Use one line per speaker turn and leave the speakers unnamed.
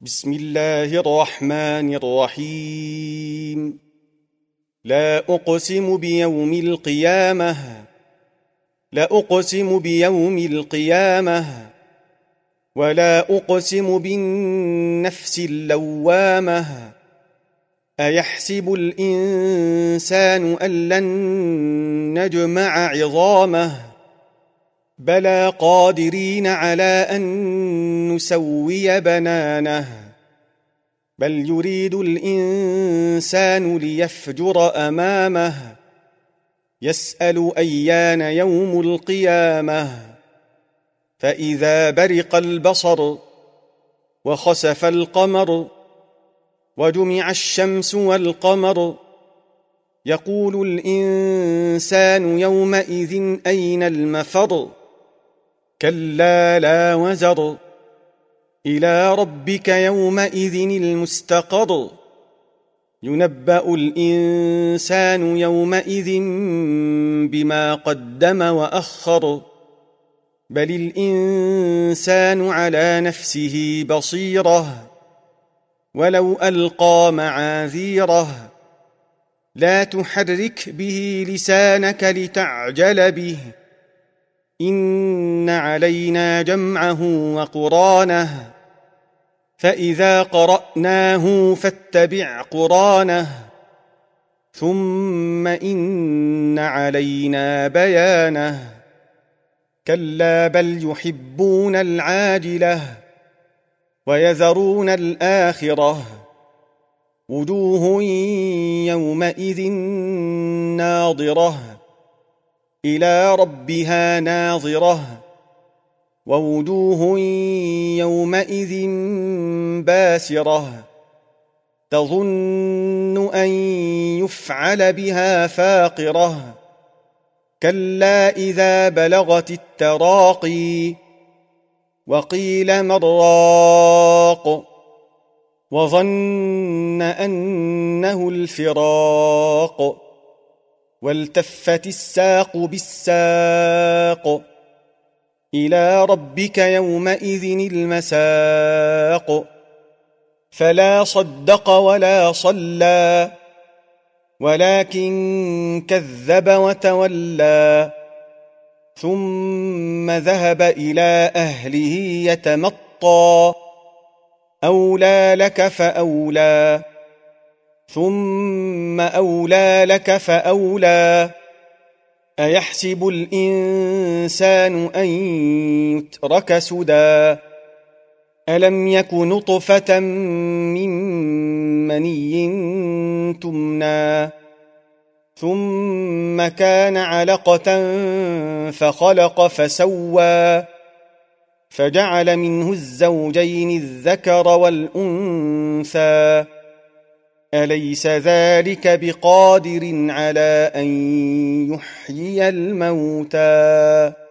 بسم الله الرحمن الرحيم لا أقسم بيوم القيامة لا أقسم بيوم القيامة ولا أقسم بالنفس اللوامة أيحسب الإنسان أن لن نجمع عظامه بلى قادرين على أن نسوي بنانه بل يريد الإنسان ليفجر أمامه يسأل أيان يوم القيامة فإذا برق البصر وخسف القمر وجمع الشمس والقمر يقول الإنسان يومئذ أين المفر كلا لا وزر إلى ربك يومئذ المستقر ينبأ الإنسان يومئذ بما قدم وأخر بل الإنسان على نفسه بصيرة ولو ألقى معاذيره لا تحرك به لسانك لتعجل به إن علينا جمعه وقرانه فإذا قرأناه فاتبع قرانه ثم إن علينا بيانه كلا بل يحبون العاجلة ويذرون الآخرة وجوه يومئذ ناضره الى ربها ناظره ووجوه يومئذ باسره تظن ان يفعل بها فاقره كلا اذا بلغت التراقي وقيل من راق وظن انه الفراق والتفت الساق بالساق الى ربك يومئذ المساق فلا صدق ولا صلى ولكن كذب وتولى ثم ذهب الى اهله يتمطى اولى لك فاولى ثم أولى لك فأولى أيحسب الإنسان أن يترك سدى ألم يك نطفة من مني تمنى ثم كان علقة فخلق فسوى فجعل منه الزوجين الذكر والأنثى أليس ذلك بقادر على أن يحيي الموتى